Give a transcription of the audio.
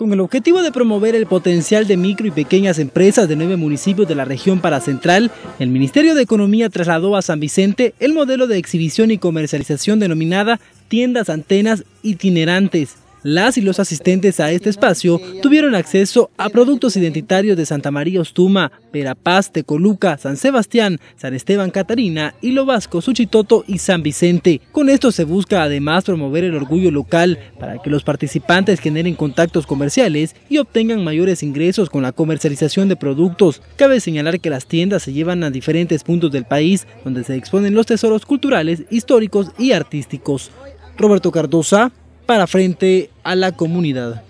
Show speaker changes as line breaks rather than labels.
con el objetivo de promover el potencial de micro y pequeñas empresas de nueve municipios de la región para central, el Ministerio de Economía trasladó a San Vicente el modelo de exhibición y comercialización denominada tiendas antenas itinerantes, las y los asistentes a este espacio tuvieron acceso a productos identitarios de Santa María Ostuma, Verapaz, Tecoluca, San Sebastián, San Esteban Catarina, Hilo Vasco, Suchitoto y San Vicente. Con esto se busca además promover el orgullo local para que los participantes generen contactos comerciales y obtengan mayores ingresos con la comercialización de productos. Cabe señalar que las tiendas se llevan a diferentes puntos del país donde se exponen los tesoros culturales, históricos y artísticos. Roberto Cardosa, para frente a la comunidad.